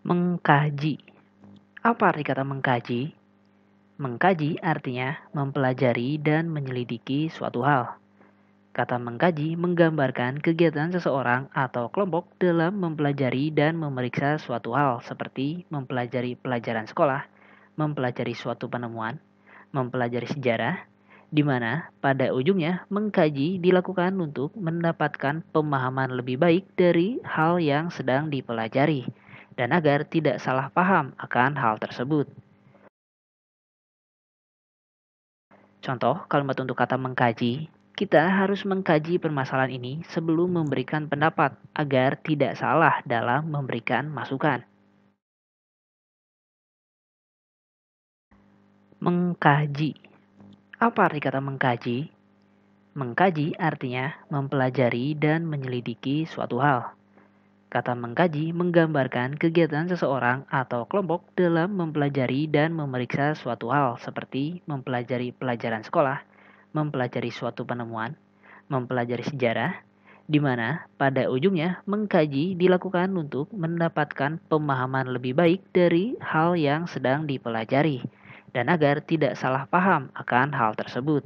Mengkaji. Apa arti kata mengkaji? Mengkaji artinya mempelajari dan menyelidiki suatu hal. Kata mengkaji menggambarkan kegiatan seseorang atau kelompok dalam mempelajari dan memeriksa suatu hal seperti mempelajari pelajaran sekolah, mempelajari suatu penemuan, mempelajari sejarah, di mana pada ujungnya mengkaji dilakukan untuk mendapatkan pemahaman lebih baik dari hal yang sedang dipelajari dan agar tidak salah paham akan hal tersebut. Contoh kalimat untuk kata mengkaji, kita harus mengkaji permasalahan ini sebelum memberikan pendapat agar tidak salah dalam memberikan masukan. Mengkaji. Apa arti kata mengkaji? Mengkaji artinya mempelajari dan menyelidiki suatu hal. Kata mengkaji menggambarkan kegiatan seseorang atau kelompok dalam mempelajari dan memeriksa suatu hal seperti mempelajari pelajaran sekolah, mempelajari suatu penemuan, mempelajari sejarah, di mana pada ujungnya mengkaji dilakukan untuk mendapatkan pemahaman lebih baik dari hal yang sedang dipelajari dan agar tidak salah paham akan hal tersebut.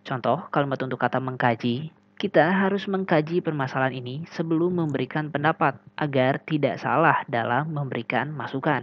Contoh kalimat untuk kata mengkaji kita harus mengkaji permasalahan ini sebelum memberikan pendapat agar tidak salah dalam memberikan masukan.